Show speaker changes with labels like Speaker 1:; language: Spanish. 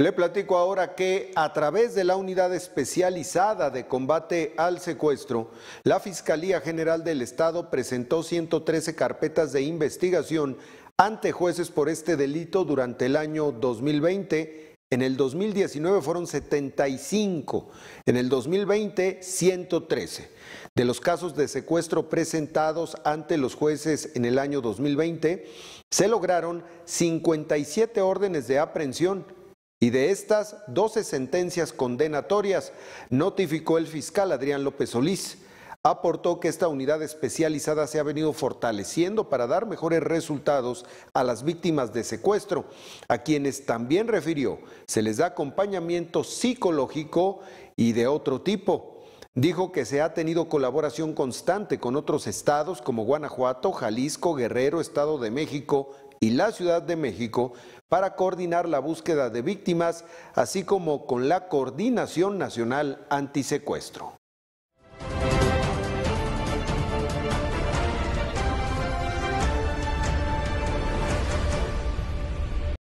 Speaker 1: Le platico ahora que a través de la Unidad Especializada de Combate al Secuestro, la Fiscalía General del Estado presentó 113 carpetas de investigación ante jueces por este delito durante el año 2020. En el 2019 fueron 75, en el 2020 113. De los casos de secuestro presentados ante los jueces en el año 2020, se lograron 57 órdenes de aprehensión y de estas 12 sentencias condenatorias, notificó el fiscal Adrián López Solís, aportó que esta unidad especializada se ha venido fortaleciendo para dar mejores resultados a las víctimas de secuestro, a quienes también refirió se les da acompañamiento psicológico y de otro tipo. Dijo que se ha tenido colaboración constante con otros estados como Guanajuato, Jalisco, Guerrero, Estado de México y la Ciudad de México para coordinar la búsqueda de víctimas, así como con la Coordinación Nacional Antisecuestro.